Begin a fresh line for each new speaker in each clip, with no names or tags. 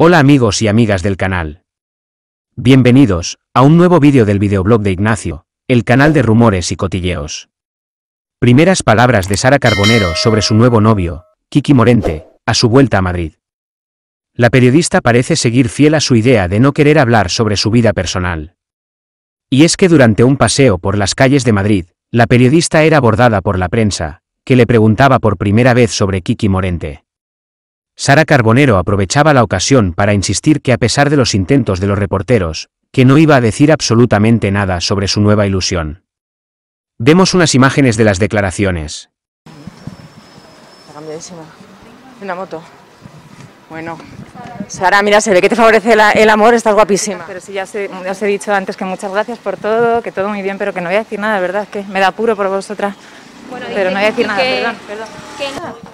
Hola amigos y amigas del canal. Bienvenidos a un nuevo vídeo del videoblog de Ignacio, el canal de rumores y cotilleos. Primeras palabras de Sara Carbonero sobre su nuevo novio, Kiki Morente, a su vuelta a Madrid. La periodista parece seguir fiel a su idea de no querer hablar sobre su vida personal. Y es que durante un paseo por las calles de Madrid, la periodista era abordada por la prensa, que le preguntaba por primera vez sobre Kiki Morente. Sara Carbonero aprovechaba la ocasión para insistir que a pesar de los intentos de los reporteros, que no iba a decir absolutamente nada sobre su nueva ilusión. Vemos unas imágenes de las declaraciones.
Está cambiadísima. Una moto. Bueno. Sara, mira, se ve que te favorece el amor, estás guapísima. Pero sí, ya os, he, dicho antes que muchas gracias por todo, que todo muy bien, pero que no voy a decir nada, ¿verdad? Es que me da apuro por vosotras. Bueno, pero no voy a decir nada, perdón,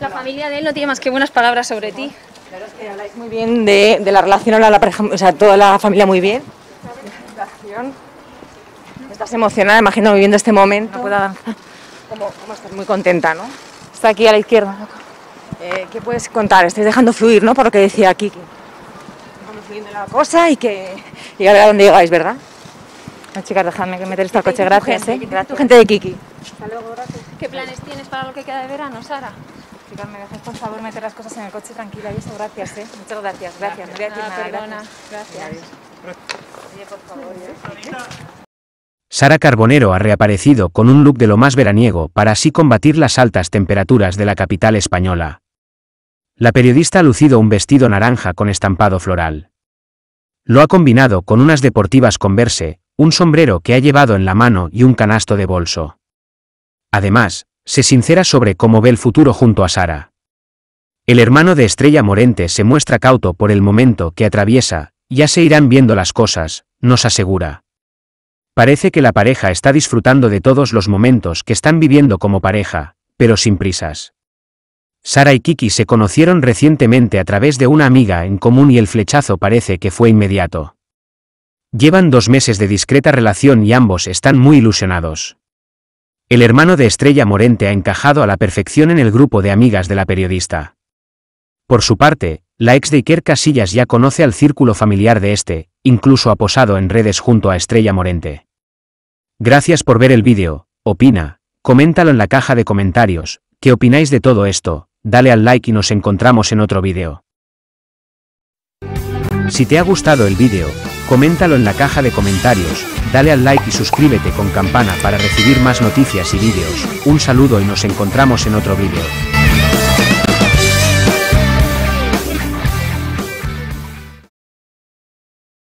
la familia de él no tiene más que buenas palabras sobre ti. Claro, es que habláis muy bien de, la relación, la o sea, toda la familia muy bien. Estás emocionada, imagino, viviendo este momento. No puedo avanzar. Como, como estás muy contenta, ¿no? Está aquí a la izquierda. Eh, ¿Qué puedes contar? Estáis dejando fluir, ¿no? Por lo que decía aquí. Dejando fluyendo la cosa y que y a dónde llegáis, ¿verdad? No, chicas, dejadme que meter esto coche. Gracias, ¿eh? Gente de Kiki. Hasta luego, gracias. ¿Qué planes tienes para lo que queda de verano, Sara? en
Sara Carbonero ha reaparecido con un look de lo más veraniego para así combatir las altas temperaturas de la capital española. La periodista ha lucido un vestido naranja con estampado floral. Lo ha combinado con unas deportivas con verse, un sombrero que ha llevado en la mano y un canasto de bolso. Además, se sincera sobre cómo ve el futuro junto a Sara. El hermano de Estrella Morente se muestra cauto por el momento que atraviesa, ya se irán viendo las cosas, nos asegura. Parece que la pareja está disfrutando de todos los momentos que están viviendo como pareja, pero sin prisas. Sara y Kiki se conocieron recientemente a través de una amiga en común y el flechazo parece que fue inmediato. Llevan dos meses de discreta relación y ambos están muy ilusionados. El hermano de Estrella Morente ha encajado a la perfección en el grupo de amigas de la periodista. Por su parte, la ex de Iker Casillas ya conoce al círculo familiar de este, incluso ha posado en redes junto a Estrella Morente. Gracias por ver el vídeo, opina, coméntalo en la caja de comentarios, ¿qué opináis de todo esto? Dale al like y nos encontramos en otro vídeo. Si te ha gustado el vídeo, Coméntalo en la caja de comentarios, dale al like y suscríbete con campana para recibir más noticias y vídeos. Un saludo y nos encontramos en otro vídeo.